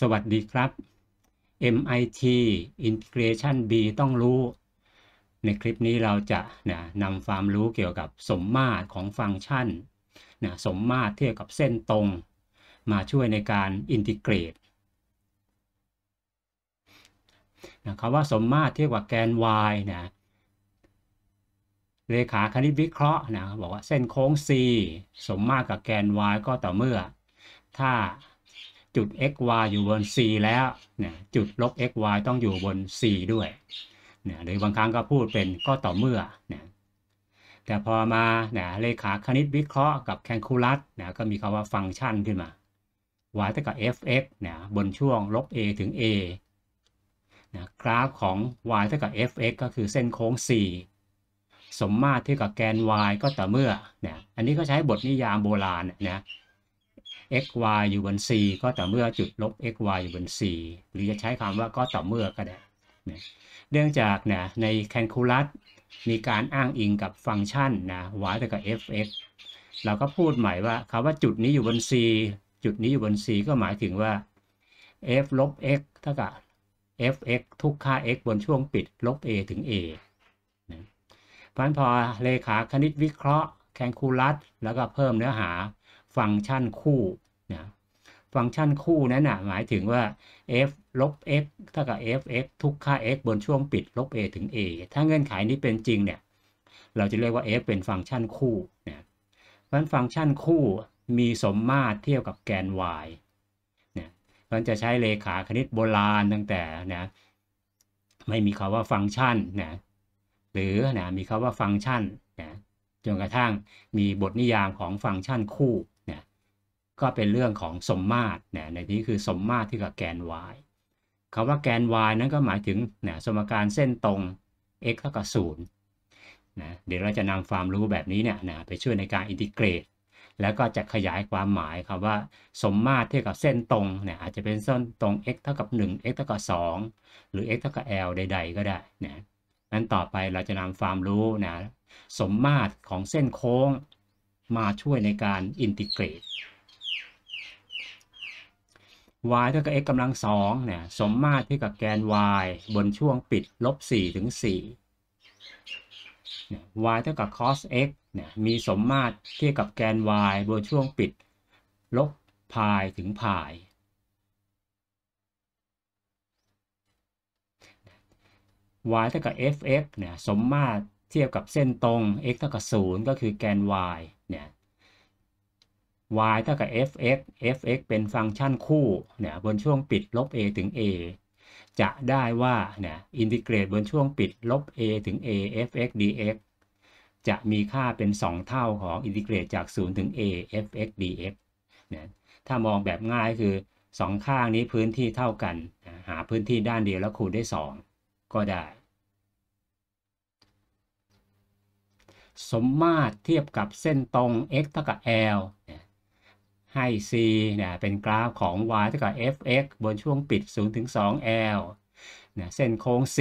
สวัสดีครับ MIT Integration B ต้องรู้ ในคลิปนี้เราจะนะนำความรู้เกี่ยวกับสมมาตรของฟังก์ชันนะสมมาตรเทียบกับเส้นตรง มาช่วยในการอินทิเกรตนะคำว่าสมมาตรเทียบกับแกน y นะเลขาคณิตวิเคราะห์นะบอกว่าเส้นโค้ง c สมมาตรกับแกน y ก็ต่อเมื่อถ้าจุด xy อยู่บน c แล้วเนี่ยจุดลบ xy ต้องอยู่บน c ด้วยเนี่ยหรือบางครั้งก็พูดเป็นก็ต่อเมื่อเนี่ยแต่พอมาเนี่ยเลขาคณิตวิเคราะห์กับแคลคูลัสนยก็มีคำว่าฟังก์ชันขึ้นมา y เท่ากับ fx นยบนช่วงลบ a ถึง a นะกราฟของ y เท่ากับ fx ก็คือเส้นโค้ง c สมมาตรเท่ากับแกน y ก็ต่อเมื่อนยอันนี้ก็ใช้บทนิยามโบราณนย x y อยู่บน c ก็ต่อเมื่อจุดลบ x y อยู่บน c หรือจะใช้คำว่าก็ต่อเมื่อก็ได้นะเนื่องจากนะในแคนคูลัส มีการอ้างอิงกับฟังก์ชันนะ y เท่ากับ f(x) เราก็พูดใหม่ว่าคำว่าจุดนี้อยู่บน c จุดนี้อยู่บน c ก็หมายถึงว่า f ลบ x เท่ากับ f(x) ทุกค่า x บนช่วงปิดลบ a ถึง a นะเพราะนั้นพอเลขาคณิตวิเคราะห์ แคนคูลัสแล้วก็เพิ่มเนื้อหาฟังก์ชันคู่นะฟังก์ชันคู่นั้นนะหมายถึงว่า f ลบ x เท่ากับ f(x) ทุกค่า x บนช่วงปิดลบ a ถึง a ถ้าเงื่อนไขนี้เป็นจริงเนี่ยเราจะเรียกว่า f เป็นฟังก์ชันคู่นะเพราะฟังก์ชันคู่มีสมมาตรเทียบกับแกน y นะมันจะใช้เลขาคณิตโบราณตั้งแต่นะไม่มีคาว่าฟังก์ชันนะหรือนะมีคาว่าฟังก์ชันนะจนกระทั่งมีบทนิยามของฟังก์ชันคู่ก็เป็นเรื่องของสมมาตรนะในที่นี้คือสมมาตรที่กับแกน y คำว่าแกน y นั้นก็หมายถึงนะสมการเส้นตรง x เท่ากับศูนยะเดี๋ยวเราจะนำความรู้แบบนี้เนี่ยนะไปช่วยในการอินทิเกรต แล้วก็จะขยายความหมายคำว่า สมมาตรเท่ากับเส้นตรง เนี่ยอาจจะเป็นเส้นตรง x เท่ากับ1 x เท่ากับ 2 หรือ x เท่ากับ l ใดๆก็ได้นะนั้นต่อไปเราจะนำความรู้นะสมมาตรของเส้นโค้งมาช่วยในการอินทิเกรต y เท่ากับ x กำลังสองเนี่ย สมมาตรเทีากับแกน y บนช่วงปิด ลบ 4 ถึง4ี่ y เท่ากับ cos x เนี่ย มีสมมาตรเทียบกับแกน y บนช่วงปิด ลบพายถึงพาย y เท่ากับ f x เนี่ย สมมาตรเทียบกับเส้นตรง x เท่ากับ0ก็คือแกน y เนี่ย y เท่ากับ fx fx เป็นฟังก์ชันคู่เนี่ยบนช่วงปิดลบ a ถึง a จะได้ว่าเนี่ยอินทิเกรตบนช่วงปิดลบ a ถึง a fx dx จะมีค่าเป็น 2 เท่าของอินทิเกรตจาก 0 ถึง a fx dx นะถ้ามองแบบง่ายคือ 2 ข้างนี้พื้นที่เท่ากันหาพื้นที่ด้านเดียวแล้วคูณด้วย2ก็ได้ สมมาตรเทียบกับเส้นตรง x เท่ากับ l ให้ c เนี่ยเป็นกราฟของ y เท่ากับ f(x) บนช่วงปิด 0-2l เนี่ยเส้นโค้ง c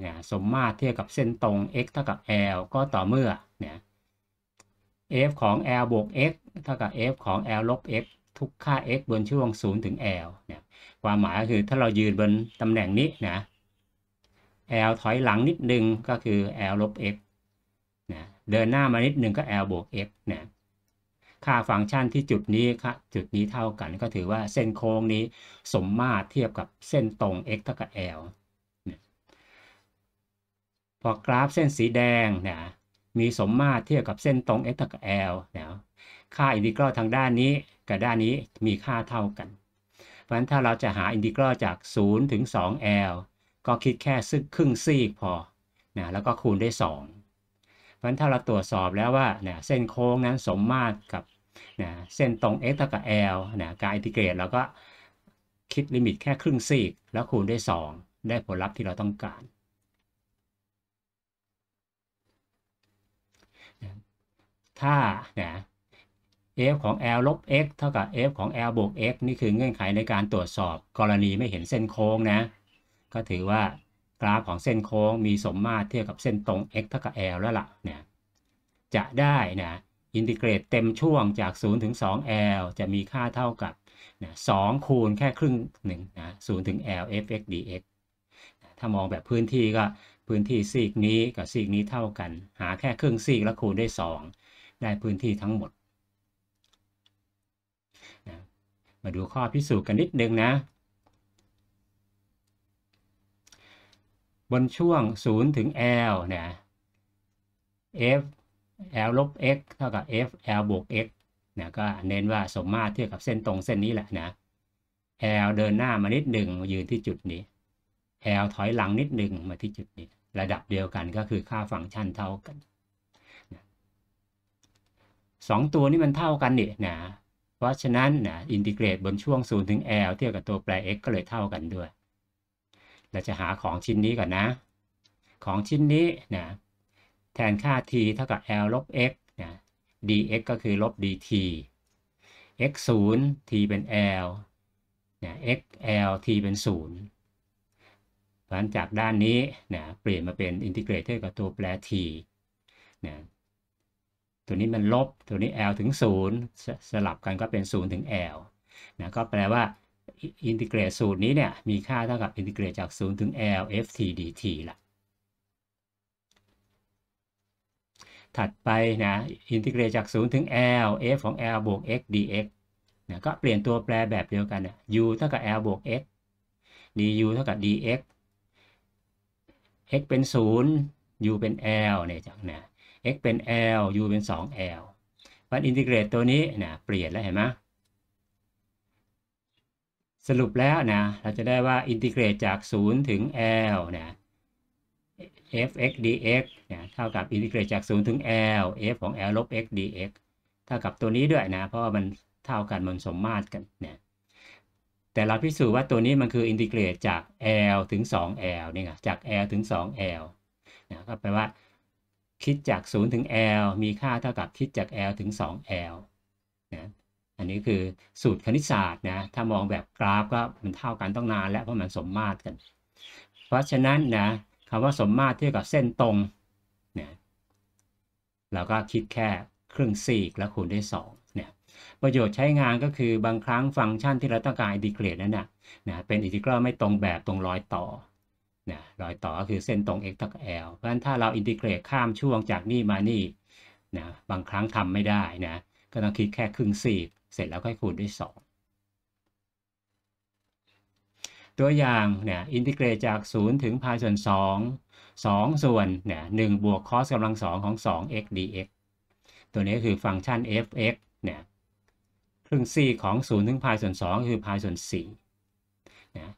เนี่ยสมมาตรเทียบกับเส้นตรง x เท่ากับ l ก็ต่อเมื่อ เนี่ย f ของ l บวก x เท่ากับ f ของ l ลบ x ทุกค่า x บนช่วง 0 ถึง l นยความหมายก็คือถ้าเรายืนบนตำแหน่งนี้นะ l ถอยหลังนิดนึงก็คือ l ลบ x นยเดินหน้ามานิดนึงก็ l บวก x นยค่าฟังก์ชันที่จุดนี้ค่ะจุดนี้เท่ากันก็ถือว่าเส้นโค้งนี้สมมาตรเทียบกับเส้นตรง x เท่ากับ l พอกราฟเส้นสีแดงเนี่ยมีสมมาตรเทียบกับเส้นตรง x เท่ากับ l เนี่ยค่าอินทิกรัลทางด้านนี้กับด้านนี้มีค่าเท่ากัน เพราะฉะนั้นถ้าเราจะหาอินทิกรัลจาก 0 ถึง 2l ก็คิดแค่ซึ่งครึ่งซีกพอนะแล้วก็คูณด้วย2เพราะถ้าเราตรวจสอบแล้วว่าเนี่ยเส้นโค้งนั้นสมมาตรกับเนี่ยเส้นตรง x เท่ากับ l นี่ยการอินทิเกรตเราก็คิดลิมิตแค่ครึ่งซีกแล้วคูณด้วย 2 ได้ผลลัพธ์ที่เราต้องการ ถ้าเนี่ย f ของ l ลบ x เท่ากับ f ของ l บวก x นี่คือเงื่อนไขในการตรวจสอบกรณีไม่เห็นเส้นโค้งนะ ก็ถือว่ากราฟของเส้นโค้งมีสมมาตรเทียบกับเส้นตรง x เท่ากับ l แล้วล่ะเนี่ยจะได้นะอินทิเกรตเต็มช่วงจาก 0 ถึง 2l จะมีค่าเท่ากับนะ2คูณแค่ครึ่งหนึ่งนะ 0 ถึง l fx dx ถ้ามองแบบพื้นที่ก็พื้นที่ซีกนี้กับซีกนี้เท่ากัน หาแค่ครึ่งซีกแล้วคูณด้วย2ได้พื้นที่ทั้งหมดนะมาดูข้อพิสูจน์กันนิดนึงนะบนช่วง 0 ถึง L เนี่ย f L ลบ x เท่ากับ f L บวก x เนี่ย ก็เน้นว่าสมมาตรเทียบกับเส้นตรงเส้นนี้แหละนะ L เดินหน้ามานิดหนึ่งมายืนที่จุดนี้ L ถอยหลังนิดหนึ่งมาที่จุดนี้ ระดับเดียวกันก็คือค่าฟังก์ชันเท่ากัน สองตัวนี้มันเท่ากันเนี่ยนะ เพราะฉะนั้นนะอินทิเกรตบนช่วง 0 ถึง L เทียบกับตัวแปร x ก็เลยเท่ากันด้วยเราจะหาของชิ้นนี้ก่อนนะ ของชิ้นนี้นะแทนค่า t เท่ากับ l ลบ x นะ dx ก็คือลบ dt x 0 t เป็น l นะ x l t เป็น 0 เพราะนั้นจากด้านนี้นะเปลี่ยนมาเป็นอินทิเกรตเท่ากับตัวแปร t นะตัวนี้มันลบตัวนี้ l ถึง 0 สลับกันก็เป็น 0 ถึง l นะก็แปลว่าอินทิเกรตสูตรนี้เนี่ยมีค่าเท่ากับอินทิเกรตจาก 0 ถึง L f t dt ละถัดไปนะอินทิเกรตจาก 0 ถึง L f ของ L บวก x dx นะก็เปลี่ยนตัวแปรแบบเดียวกันนะ u เท่ากับ L บวก x du เท่ากับ dx x เป็น 0 u เป็น L เนี่ยจากนะ x เป็น L u เป็น 2L วันอินทิเกรตตัวนี้นะเปลี่ยนแล้วเห็นไหมสรุปแล้วนะเราจะได้ว่าอินทิเกรตจาก 0 ถึง L นะ f(x) dx เนะเท่ากับ อินทิเกรตจาก 0 ถึง L f ของ L ลบ x dx เท่ากับตัวนี้ด้วยนะเพราะว่ามันเท่ากันมันสมมาตรกันนะแต่เราพิสูจน์ว่าตัวนี้มันคือ อินทิเกรตจาก L ถึง 2L นี่ไงจาก L ถึง 2L นะก็แปลว่า คิดจาก 0 ถึง L มีค่าเท่ากับคิดจาก L ถึง 2L อันนี้คือสูตรคณิตศาสตร์นะ ถ้ามองแบบกราฟก็มันเท่ากันต้องนานแล้วเพราะมันสมมาตรกัน เพราะฉะนั้นนะคำว่าสมมาตรเทียบกับเส้นตรง เนี่ยเราก็คิดแค่ครึ่งซีกแล้วคูณด้วย2เนี่ยประโยชน์ใช้งานก็คือบางครั้งฟังก์ชันที่เราต้องการอินทิเกรตนั้นนะนะเป็นอินทิเกรตไม่ตรงแบบตรงรอยต่อนะรอยต่อก็คือเส้นตรง x เท่ากับ l เพราะฉะนั้นถ้าเราอินทิเกรตข้ามช่วงจากนี่มานี่นะบางครั้งทำไม่ได้นะก็ต้องคิดแค่ครึ่งซีกเสร็จแล้วค่อยคูณด้วย 2 ตัวอย่างเนี่ยอินทิเกรตจาก 0 ถึงพายส่วน2 2 ส่วนเนี่ย1บวกคอสกำลัง2ของ 2x dx ตัวนี้คือฟังก์ชัน f(x) เนี่ยครึ่งซีของ 0 ถึงพายส่วน2คือพายส่วน4นะ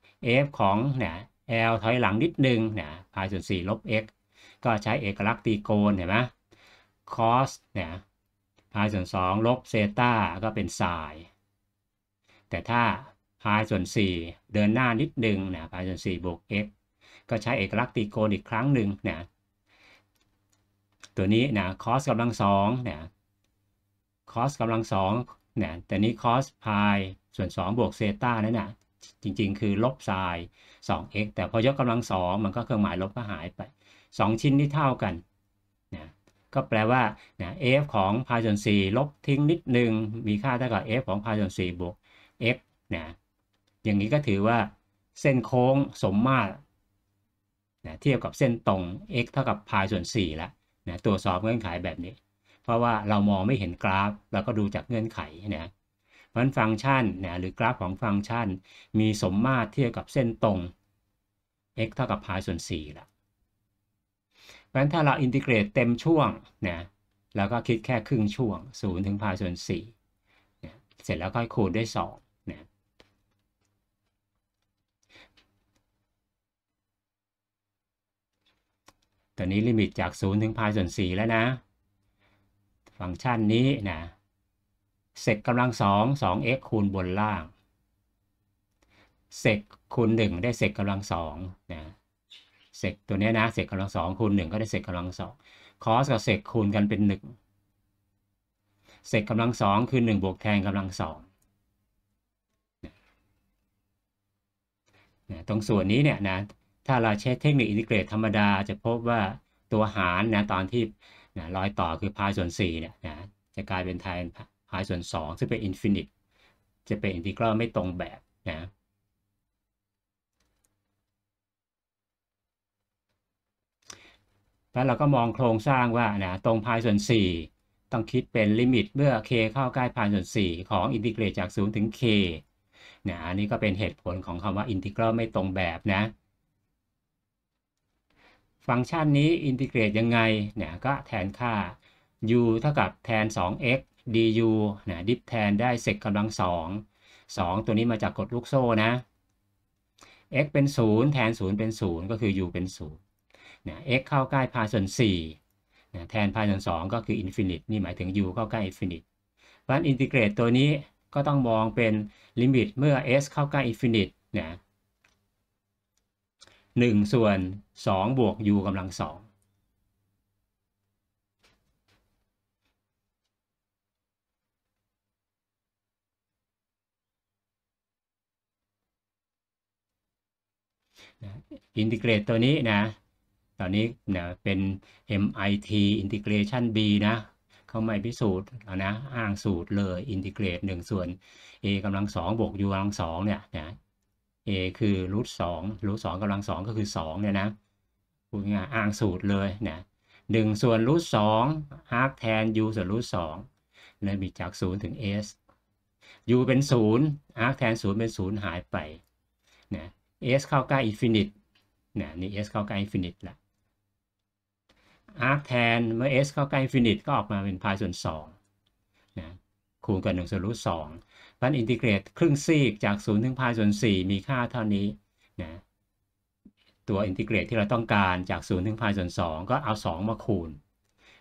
f ของเนี่ย l ถอยหลังนิดนึงเนี่ยพายส่วน4ลบ x ก็ใช้เอกลักษณ์ตีโกณเห็นไหม cos เนี่ยพายส่วน2ลบเซต้าก็เป็นไซน์แต่ถ้าพายส่วน4เดินหน้านิดนึงนะพายส่วน4บวก x ก็ใช้เอกลักษณ์ตรีโกณอีกครั้งหนึ่งนะตัวนี้นะคอสกำลังสองนะคอสกำลังสองนะแต่นี้คอสพายส่วน2บวกเซต้านั่นนะจริงๆคือลบไซน์ 2x แต่พอยกกำลังสองมันก็เครื่องหมายลบก็หายไป 2 ชิ้นนี้เท่ากันก็แปลว่านย f ของพายส่วน4ลบทิ้งนิดนึง มีค่าเท่ากับ f ของพายส่วน 4บวก f นะอย่างนี้ก็ถือว่า เส้นโค้งสมมาตรนะเทียบกับเส้นตรง x เท่ากับพายส่วน4แล้วนะตัวสอบเงื่อนไขแบบนี้ เพราะว่าเรามองไม่เห็นกราฟเราก็ดูจากเงื่อนไขนะเพราะนั้นฟังก์ชันนะหรือกราฟของฟังก์ชัน มีสมมาตรเทียบกับเส้นตรง x เท่ากับพายส่วน4แล้วพราะฉะนั้นถ้าเราอินทิเกรตเต็มช่วงนะแล้วก็คิดแค่ครึ่งช่วง 0 ถึงพายส่วน4นะเสร็จแล้วค่อยคูณด้วย2นะตอนนี้ลิมิตจาก 0 ถึงพายส่วน 4 แล้วนะ ฟังก์ชันนี้นะเศษกำลัง2 2x คูณบนล่างเศษคูณ1 ได้เศษกำลัง2นะเซกตัวนี้นะเซกกำลังสองคูณหนึ่งก็ได้เซกกำลังสองคอสกับเซกคูณกันเป็นหนึ่งเซกกำลังสองคือหนึ่งบวกแทนกำลังสองตรงส่วนนี้เนี่ยนะถ้าเราใช้เทคนิคอินทิเกรตธรรมดาจะพบว่าตัวหารนะตอนที่นะรอยต่อคือพายส่วน4เนี่ยนะจะกลายเป็นแทนพายส่วน2ซึ่งเป็นอินฟินิตจะเป็นอินทิเกรตลไม่ตรงแบบนะแล้วเราก็มองโครงสร้างว่านะตรงพายส่วน 4 ต้องคิดเป็นลิมิตเมื่อ k เข้าใกล้พายส่วน 4 ของอินทิเกรตจาก 0 ถึง k นะอันนี้ก็เป็นเหตุผลของคำว่าอินทิกรัลไม่ตรงแบบนะ ฟังก์ชันนี้อินทิเกรตยังไงนยก็แทนค่า u เท่ากับแทน 2x du นะดิฟแทนได้เศษกำลัง 2 2 ตัวนี้มาจากกฎลูกโซ่นะ x เป็น 0 แทน 0 เป็น 0 ก็คือ u เป็น 0นะ x เข้าใกล้พายส่วน4นะแทนพายส่วน2 ก็คือ อินฟินิตนี่หมายถึง u เข้าใกล้อินฟินิตเพราะนอินทิเกรตตัวนี้ก็ต้องมองเป็นลิมิตเมื่อ s เข้าใกล้อินฟินิตนะหนึ่งส่วนสองบวก u กำลังสองอินทิเกรตตัวนี้นะอนนี้เนี่ยเป็น MIT integration B นะ เขาไม่พิสูจน์นะ อ้างสูตรเลยอินทิเกรตหนึ่งส่วน a กำลังสองบวก u กำลังสองเนี่ยนะ a คือรูทสองรูทสองกำลังสองก็คือสองเนี่ยนะพูดง่ายอ้างสูตรเลยนะหนึ่งส่วนรูทสองฮาร์แทน u ส่วนรูทสองเลยมีจากศูนย์ถึง s u เป็นศูนย์ฮาร์แทนศูนย์เป็นศูนย์หายไปนะ s เข้าใกล้อินฟินิตนะนี่ s เข้าใกล้อินฟินิตละ arc แทนเมื่อ s เข้าใกล้อินฟินิต ก็ออกมาเป็นพายส่วน2นะคูณกับ1ส่วนรูท2พันอินทิเกรตครึ่งซีกจาก 0 ถึงพายส่วน 4 มีค่าเท่านี้นะตัวอินทิเกรตที่เราต้องการจาก 0 ถึงพายส่วน 2 ก็เอา 2 มาคูณ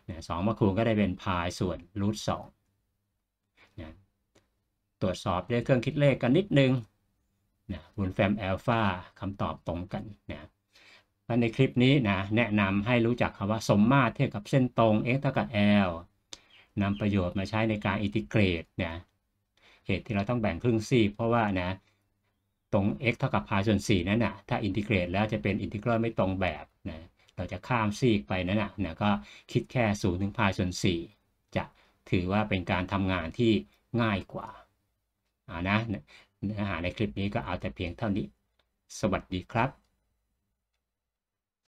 นะ2มาคูณก็ได้เป็นพายส่วนรูท2นะตรวจสอบด้วยเครื่องคิดเลขกันนิดนึงนะบนแฟมอัลฟาคำตอบตรงกันนะในคลิปนี้นะแนะนำให้รู้จักคำว่าสมมาตรเทียบกับเส้นตรง x เท่ากับ l นำประโยชน์มาใช้ในการอินทิเกรตนะเหตุที่เราต้องแบ่งครึ่งซีเพราะว่านะตรง x เท่ากับพาส่วน4นั่นนะถ้าอินทิเกรตแล้วจะเป็นอินทิเกรตไม่ตรงแบบนะเราจะข้ามซีไปนั่นนะนะก็คิดแค่0ถึงพาส่วน4จะถือว่าเป็นการทำงานที่ง่ายกว่า อ่านะเนื้อหาในคลิปนี้ก็เอาแต่เพียงเท่านี้ สวัสดีครับ